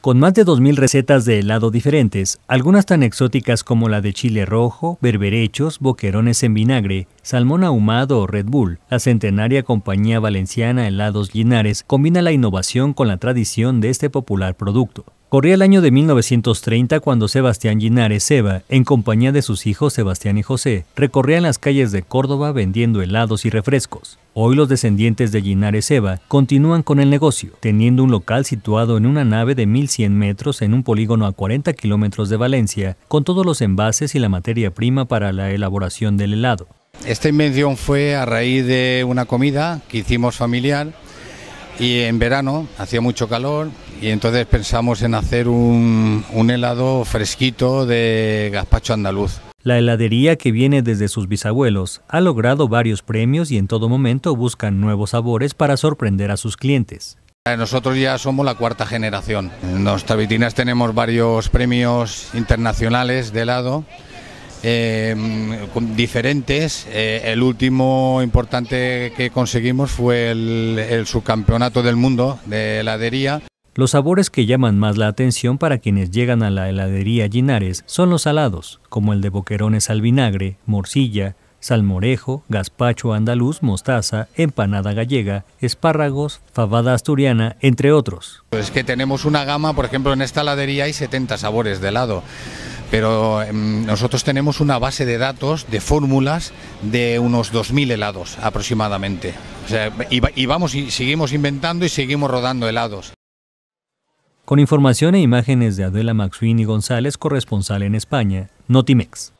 Con más de 2.000 recetas de helado diferentes, algunas tan exóticas como la de chile rojo, berberechos, boquerones en vinagre, salmón ahumado o Red Bull, la centenaria compañía valenciana Helados Linares combina la innovación con la tradición de este popular producto. Corría el año de 1930 cuando Sebastián Linares Seba, en compañía de sus hijos Sebastián y José, recorrían las calles de Córdoba vendiendo helados y refrescos. Hoy los descendientes de Linares Seba continúan con el negocio, teniendo un local situado en una nave de 1100 metros en un polígono a 40 kilómetros de Valencia, con todos los envases y la materia prima para la elaboración del helado. Esta invención fue a raíz de una comida que hicimos familiar y en verano hacía mucho calor y entonces pensamos en hacer un, helado fresquito de gazpacho andaluz. La heladería que viene desde sus bisabuelos ha logrado varios premios y en todo momento buscan nuevos sabores para sorprender a sus clientes. Eh, nosotros ya somos la cuarta generación. En los Tabitinas tenemos varios premios internacionales de helado Em, diferentes. Eh, el último importante que conseguimos fue el, subcampeonato del mundo de heladería. Los sabores que llaman más la atención para quienes llegan a la heladería Ginares son los salados, como el de boquerones al vinagre, morcilla, salmorejo, gazpacho andaluz, mostaza, empanada gallega, espárragos, fabada asturiana, entre otros. Es que tenemos una gama, por ejemplo, en esta heladería hay 70 sabores de helado pero em, nosotros tenemos una base de datos, de fórmulas, de unos 2.000 helados aproximadamente. y, vamos y seguimos inventando y seguimos rodando helados. Con información e imágenes de Adela Maxuini González, corresponsal en España, Notimex.